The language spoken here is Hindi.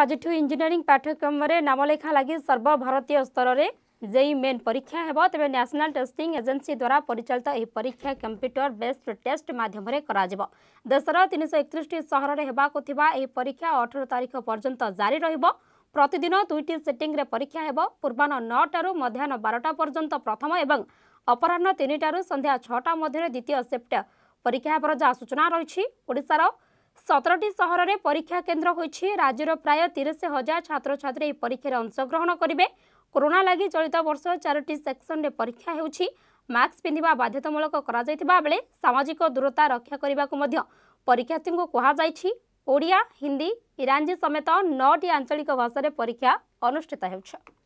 पजिटिव इंजीनियरिंग पाठ्यक्रम में लगी सर्वभारतीय स्तर में जेई मेन परीक्षा हे तेज न्यासनाल टेस्टिंग एजेन्सी द्वारा परिचालित यह परीक्षा कंप्यूटर बेस्ड टेस्ट मध्यम देशर तीन सौ एकतीस सहर में होगा परीक्षा अठर तारीख पर्यटन जारी र प्रतिदिन दुईट सेटिंग्रे परीक्षा हे पूर्वाह नौ मध्याह बारटा पर्यटन प्रथम और अपराह तीन टू संध्या छटा मध्य द्वितीय सेप्ट परीक्षा हेबार जहाँ सूचना रही ओडार ସତରଟି ସହରରେ ପରୀକ୍ଷା କେନ୍ଦ୍ର ହୋଇଛି ରାଜ୍ୟର ପ୍ରାୟ ତିରିଶ ହଜାର ଛାତ୍ରଛାତ୍ରୀ ଏହି ପରୀକ୍ଷାରେ ଅଂଶଗ୍ରହଣ କରିବେ କରୋନା ଲାଗି ଚଳିତ ବର୍ଷ ଚାରୋଟି ସେକ୍ସନରେ ପରୀକ୍ଷା ହେଉଛି ମାସ୍କ ପିନ୍ଧିବା ବାଧ୍ୟତାମୂଳକ କରାଯାଇଥିବା ବେଳେ ସାମାଜିକ ଦୂରତା ରକ୍ଷା କରିବାକୁ ମଧ୍ୟ ପରୀକ୍ଷାର୍ଥୀଙ୍କୁ କୁହାଯାଇଛି ଓଡ଼ିଆ ହିନ୍ଦୀ ଇରାଞ୍ଜୀ ସମେତ ନଅଟି ଆଞ୍ଚଳିକ ଭାଷାରେ ପରୀକ୍ଷା ଅନୁଷ୍ଠିତ ହେଉଛି